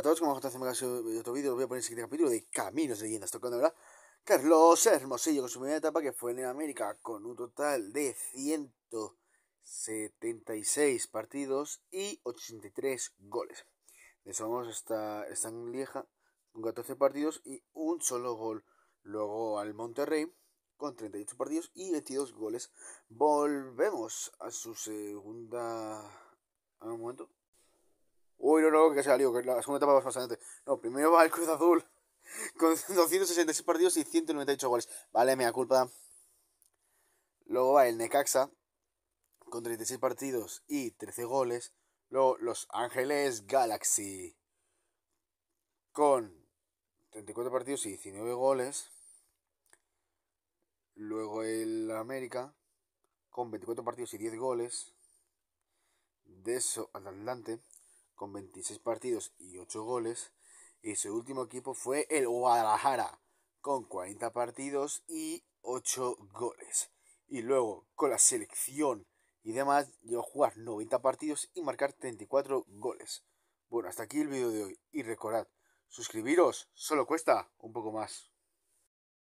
a todos, como de otro vídeo, voy a poner el siguiente capítulo de Caminos de Leyendas, tocando, ¿verdad? Carlos Hermosillo con su primera etapa que fue en América con un total de 176 partidos y 83 goles. De vamos vamos San en Lieja con 14 partidos y un solo gol. Luego al Monterrey con 38 partidos y 22 goles. Volvemos a su segunda Luego no, que salió, que la segunda etapa va bastante. No, primero va el Cruz Azul con 266 partidos y 198 goles. Vale, mea culpa. Luego va el Necaxa con 36 partidos y 13 goles. Luego Los Ángeles Galaxy con 34 partidos y 19 goles. Luego el América con 24 partidos y 10 goles. De eso, Atlante con 26 partidos y 8 goles. Y su último equipo fue el Guadalajara, con 40 partidos y 8 goles. Y luego, con la selección y demás, llegó a jugar 90 partidos y marcar 34 goles. Bueno, hasta aquí el vídeo de hoy. Y recordad, suscribiros solo cuesta un poco más.